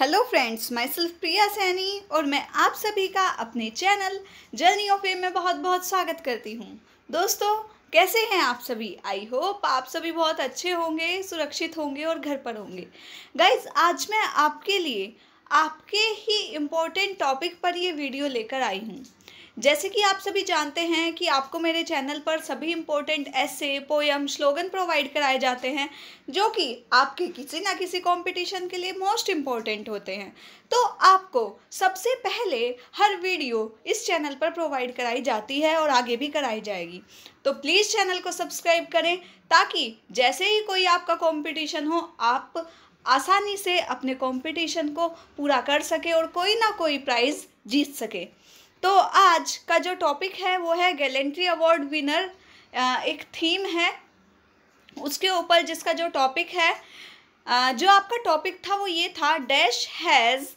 Hello friends मैं सिर्फ प्रिया सैनी और मैं आप सभी का अपने चैनल जर्नी ऑफ ए में बहुत बहुत स्वागत करती हूँ दोस्तों कैसे हैं आप सभी आई होप आप सभी बहुत अच्छे होंगे सुरक्षित होंगे और घर पर होंगे गाइज आज मैं आपके लिए आपके ही इम्पोर्टेंट टॉपिक पर ये वीडियो लेकर आई हूँ जैसे कि आप सभी जानते हैं कि आपको मेरे चैनल पर सभी इम्पोर्टेंट ऐसे पोयम स्लोगन प्रोवाइड कराए जाते हैं जो कि आपके किसी ना किसी कंपटीशन के लिए मोस्ट इम्पॉर्टेंट होते हैं तो आपको सबसे पहले हर वीडियो इस चैनल पर प्रोवाइड कराई जाती है और आगे भी कराई जाएगी तो प्लीज़ चैनल को सब्सक्राइब करें ताकि जैसे ही कोई आपका कॉम्पिटिशन हो आप आसानी से अपने कॉम्पिटिशन को पूरा कर सके और कोई ना कोई प्राइज़ जीत सके तो आज का जो टॉपिक है वो है गैलेंट्री अवार्ड विनर एक थीम है उसके ऊपर जिसका जो टॉपिक है जो आपका टॉपिक था वो ये था dash has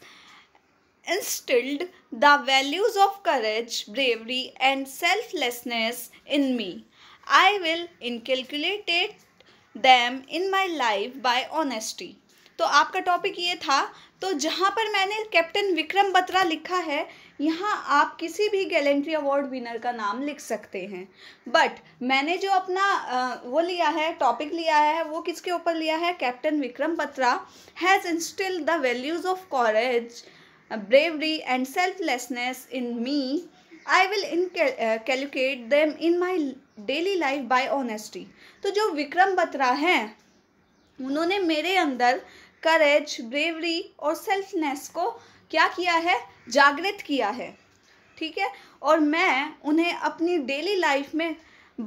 instilled the values of courage bravery and selflessness in me I will inculcated them in my life by honesty तो आपका टॉपिक ये था तो जहाँ पर मैंने कैप्टन विक्रम बत्रा लिखा है यहाँ आप किसी भी गैलेंट्री अवार्ड विनर का नाम लिख सकते हैं बट मैंने जो अपना वो लिया है टॉपिक लिया है वो किसके ऊपर लिया है captain Vikram Batra has instil the values of courage bravery and selflessness in me I will inculcate them in my daily life by honesty तो जो विक्रम बत्रा हैं उन्होंने मेरे अंदर करेज ब्रेवरी और सेल्फनेस को क्या किया है जागृत किया है ठीक है और मैं उन्हें अपनी डेली लाइफ में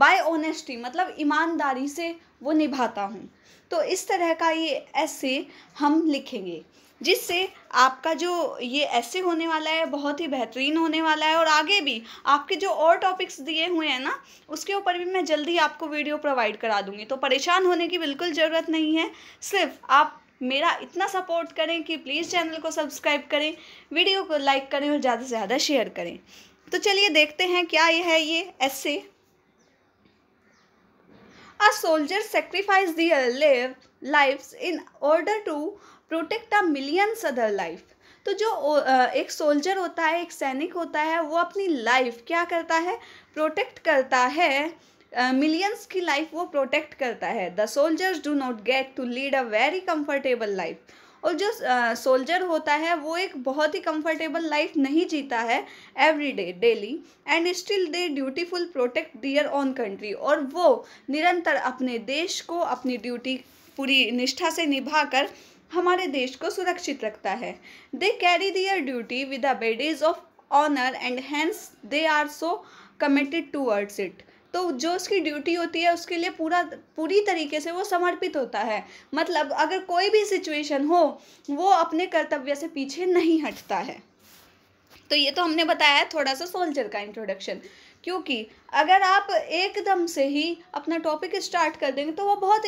बाय ऑनेस्टी मतलब ईमानदारी से वो निभाता हूँ तो इस तरह का ये ऐसे हम लिखेंगे जिससे आपका जो ये ऐसे होने वाला है बहुत ही बेहतरीन होने वाला है और आगे भी आपके जो और टॉपिक्स दिए हुए हैं ना उसके ऊपर भी मैं जल्दी आपको वीडियो प्रोवाइड करा दूँगी तो परेशान होने की बिल्कुल ज़रूरत नहीं है सिर्फ आप मेरा इतना सपोर्ट करें कि प्लीज़ चैनल को सब्सक्राइब करें वीडियो को लाइक करें और ज़्यादा से ज़्यादा शेयर करें तो चलिए देखते हैं क्या यह है ये ऐसे a soldier sacrificed their live life in order to protect a million other life तो जो एक सोल्जर होता है एक सैनिक होता है वो अपनी लाइफ क्या करता है प्रोटेक्ट करता है मिलियंस uh, की लाइफ वो प्रोटेक्ट करता है the soldiers do not get to lead a very comfortable life और जो सोल्जर uh, होता है वो एक बहुत ही कंफर्टेबल लाइफ नहीं जीता है every day daily and still they dutiful protect their own country और वो निरंतर अपने देश को अपनी ड्यूटी पूरी निष्ठा से निभा कर हमारे देश को सुरक्षित रखता है they carry their duty with the badges of honour and hence they are so committed towards it तो जो उसकी ड्यूटी होती है उसके लिए पूरा पूरी तरीके से वो समर्पित होता है मतलब अगर कोई भी सिचुएशन हो वो अपने कर्तव्य से पीछे नहीं हटता है तो ये तो हमने बताया है थोड़ा सा सोल्जर का इंट्रोडक्शन क्योंकि अगर आप एकदम से ही अपना टॉपिक स्टार्ट कर देंगे तो वो बहुत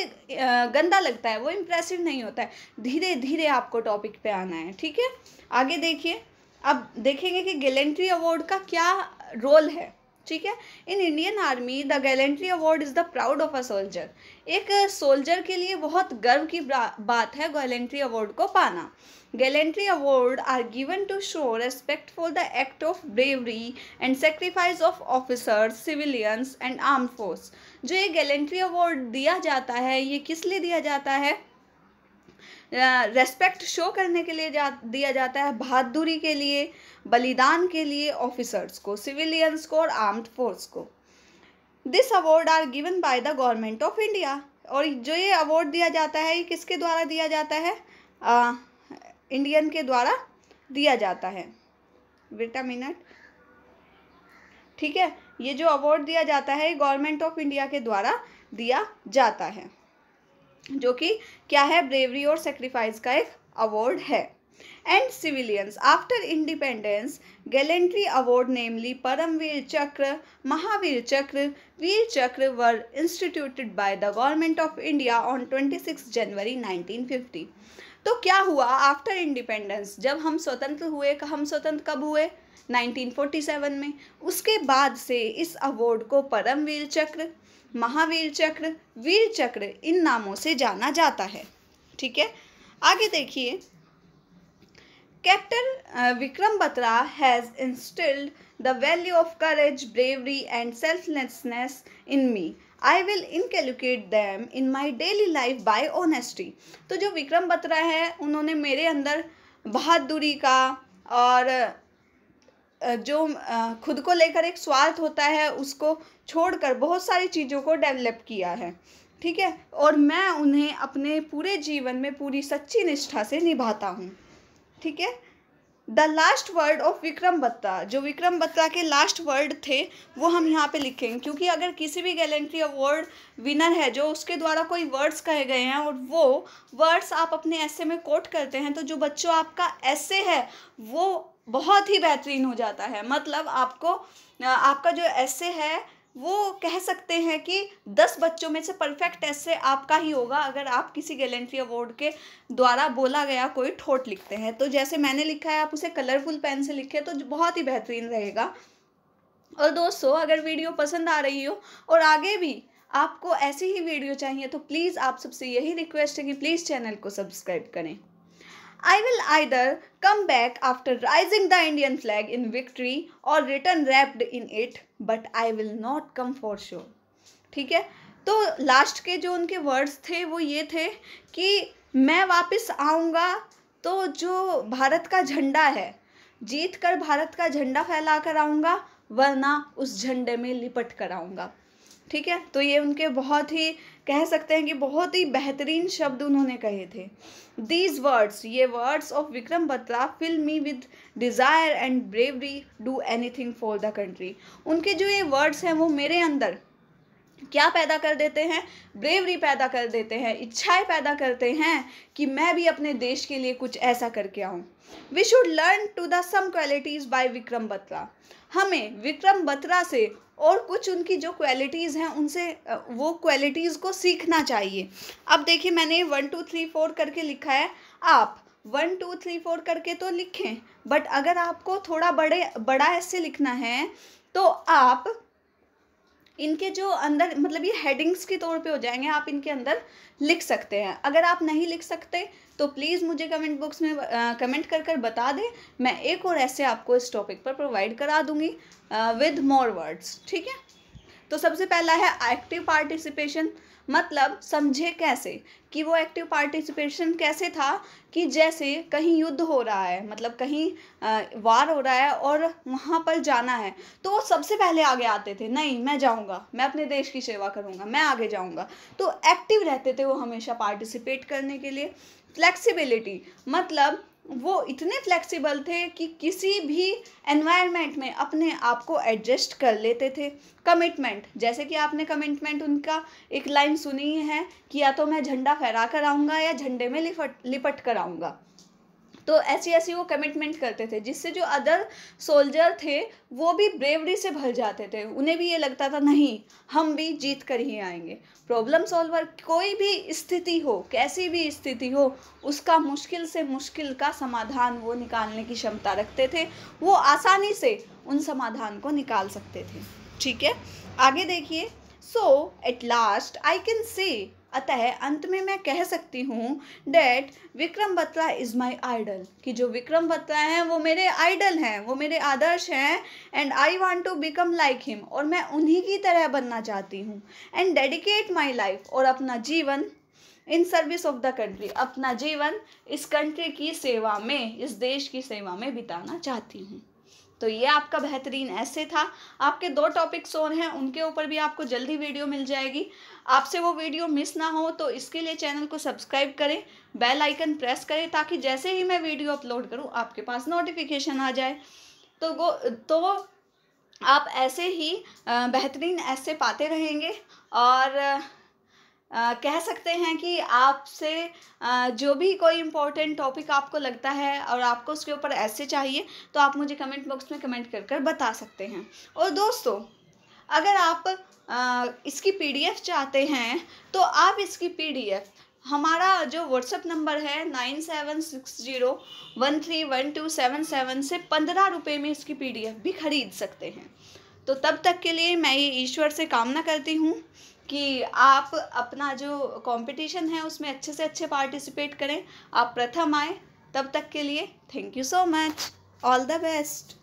गंदा लगता है वो इम्प्रेसिव नहीं होता है धीरे धीरे आपको टॉपिक पे आना है ठीक है आगे देखिए अब देखेंगे कि गैलेंट्री अवार्ड का क्या रोल है ठीक है in Indian army the gallantry award is the proud of a soldier एक सोल्जर के लिए बहुत गर्व की बात है गैलेंट्री अवार्ड को पाना gallantry award are given to show respect for the act of bravery and sacrifice of officers civilians and arm force जो ये गैलेंट्री अवार्ड दिया जाता है ये किस लिए दिया जाता है रेस्पेक्ट शो करने के लिए जा दिया जाता है बहादुरी के लिए बलिदान के लिए ऑफिसर्स को सिविलियंस को और आर्म्ड फोर्स को this award are given by the government of India और जो ये अवार्ड दिया जाता है ये किसके द्वारा दिया जाता है आ, इंडियन के द्वारा दिया जाता है बेटा मिनट ठीक है ये जो अवार्ड दिया जाता है गवर्नमेंट ऑफ इंडिया के द्वारा दिया जाता है जो कि क्या है ब्रेवरी और सेक्रीफाइस का एक अवार्ड है and civilians after independence gallantry award namely Paramvir Chakra Mahavir Chakra Vir Chakra were instituted by the government of India on 26 January 1950 तो क्या हुआ आफ्टर इंडिपेंडेंस जब हम स्वतंत्र हुए हम स्वतंत्र कब हुए 1947 में उसके बाद से इस अवार्ड को परमवीर चक्र महावीर चक्र वीर चक्र इन नामों से जाना जाता है ठीक है आगे देखिए captain Vikram Batra has instilled the value of courage bravery and selflessness in me I will inculcate them in my daily life by honesty तो जो विक्रम बत्रा है उन्होंने मेरे अंदर बहादुरी का और जो खुद को लेकर एक स्वार्थ होता है उसको छोड़कर बहुत सारी चीज़ों को डेवलप किया है ठीक है और मैं उन्हें अपने पूरे जीवन में पूरी सच्ची निष्ठा से निभाता हूँ ठीक है the last word of Vikram Batra जो विक्रम बत्रा के लास्ट वर्ड थे वो हम यहाँ पे लिखेंगे क्योंकि अगर किसी भी गैलेंट्री अवार्ड विनर है जो उसके द्वारा कोई वर्ड्स कहे गए हैं और वो वर्ड्स आप अपने ऐसे में कोट करते हैं तो जो बच्चों आपका ऐसे है वो बहुत ही बेहतरीन हो जाता है मतलब आपको आपका जो ऐसे है वो कह सकते हैं कि दस बच्चों में से परफेक्ट ऐसे आपका ही होगा अगर आप किसी गैलेंट्री अवार्ड के द्वारा बोला गया कोई ठोट लिखते हैं तो जैसे मैंने लिखा है आप उसे कलरफुल पेन से लिखे तो बहुत ही बेहतरीन रहेगा और दोस्तों अगर वीडियो पसंद आ रही हो और आगे भी आपको ऐसी ही वीडियो चाहिए तो प्लीज़ आप सबसे यही रिक्वेस्ट है कि प्लीज़ चैनल को सब्सक्राइब करें I will either come back after raising the Indian flag in victory or return wrapped in it, but I will not come for sure. ठीक है तो लास्ट के जो उनके वर्ड्स थे वो ये थे कि मैं वापस आऊँगा तो जो भारत का झंडा है जीत कर भारत का झंडा फैला कर आऊँगा वरना उस झंडे में लिपट कर आऊँगा ठीक है तो ये उनके बहुत ही कह सकते हैं कि बहुत ही बेहतरीन शब्द उन्होंने कहे थे दीज वर्ड्स ये words of Vikram Batra fill me with desire and bravery do thing for the country उनके जो ये वर्ड्स हैं वो मेरे अंदर क्या पैदा कर देते हैं ब्रेवरी पैदा कर देते हैं इच्छाएं पैदा करते हैं कि मैं भी अपने देश के लिए कुछ ऐसा करके आऊँ we should learn to the some qualities by Vikram Batra हमें विक्रम बत्रा से और कुछ उनकी जो क्वालिटीज़ हैं उनसे वो क्वालिटीज़ को सीखना चाहिए अब देखिए मैंने वन टू थ्री फोर करके लिखा है आप वन टू थ्री फोर करके तो लिखें बट अगर आपको थोड़ा बड़े बड़ा ऐसे लिखना है तो आप इनके जो अंदर मतलब ये हेडिंग्स के तौर पे हो जाएंगे आप इनके अंदर लिख सकते हैं अगर आप नहीं लिख सकते तो प्लीज़ मुझे कमेंट बॉक्स में आ, कमेंट कर कर बता दें मैं एक और ऐसे आपको इस टॉपिक पर प्रोवाइड करा दूंगी विद मोर वर्ड्स ठीक है तो सबसे पहला है एक्टिव पार्टिसिपेशन मतलब समझे कैसे कि वो एक्टिव पार्टिसिपेशन कैसे था कि जैसे कहीं युद्ध हो रहा है मतलब कहीं वार हो रहा है और वहाँ पर जाना है तो वो सबसे पहले आगे आते थे नहीं मैं जाऊँगा मैं अपने देश की सेवा करूँगा मैं आगे जाऊँगा तो एक्टिव रहते थे वो हमेशा पार्टिसिपेट करने के लिए फ्लेक्सिबिलिटी मतलब वो इतने फ्लेक्सिबल थे कि किसी भी एनवायरनमेंट में अपने आप को एडजस्ट कर लेते थे कमिटमेंट जैसे कि आपने कमिटमेंट उनका एक लाइन सुनी है कि या तो मैं झंडा फहरा कर आऊँगा या झंडे में लिपट लिपट कर आऊँगा तो ऐसी ऐसी वो कमिटमेंट करते थे जिससे जो अदर सोल्जर थे वो भी ब्रेवरी से भर जाते थे उन्हें भी ये लगता था नहीं हम भी जीत कर ही आएंगे प्रॉब्लम सॉल्वर कोई भी स्थिति हो कैसी भी स्थिति हो उसका मुश्किल से मुश्किल का समाधान वो निकालने की क्षमता रखते थे वो आसानी से उन समाधान को निकाल सकते थे ठीक है आगे देखिए so at last I can say अतः अंत में मैं कह सकती हूँ that Vikram Batra is my idol कि जो विक्रम बत्रा हैं वो मेरे आइडल हैं वो मेरे आदर्श हैं and I want to become like him और मैं उन्हीं की तरह बनना चाहती हूँ एंड डेडिकेट माई लाइफ और अपना जीवन in service of the country अपना जीवन इस कंट्री की सेवा में इस देश की सेवा में बिताना चाहती हूँ तो ये आपका बेहतरीन ऐसे था आपके दो टॉपिक्स और हैं उनके ऊपर भी आपको जल्दी वीडियो मिल जाएगी आपसे वो वीडियो मिस ना हो तो इसके लिए चैनल को सब्सक्राइब करें बेल आइकन प्रेस करें ताकि जैसे ही मैं वीडियो अपलोड करूँ आपके पास नोटिफिकेशन आ जाए तो वो तो आप ऐसे ही बेहतरीन ऐसे पाते रहेंगे और कह सकते हैं कि आपसे जो भी कोई इम्पोर्टेंट टॉपिक आपको लगता है और आपको उसके ऊपर ऐसे चाहिए तो आप मुझे कमेंट बॉक्स में कमेंट कर कर बता सकते हैं और दोस्तों अगर आप uh, इसकी पीडीएफ चाहते हैं तो आप इसकी पीडीएफ हमारा जो व्हाट्सएप नंबर है nine seven six zero one three one two seven seven से पंद्रह रुपये में इसकी पीडीएफ भी खरीद सकते हैं तो तब तक के लिए मैं ये ईश्वर से कामना करती हूँ कि आप अपना जो कंपटीशन है उसमें अच्छे से अच्छे पार्टिसिपेट करें आप प्रथम आए तब तक के लिए thank you so much all the best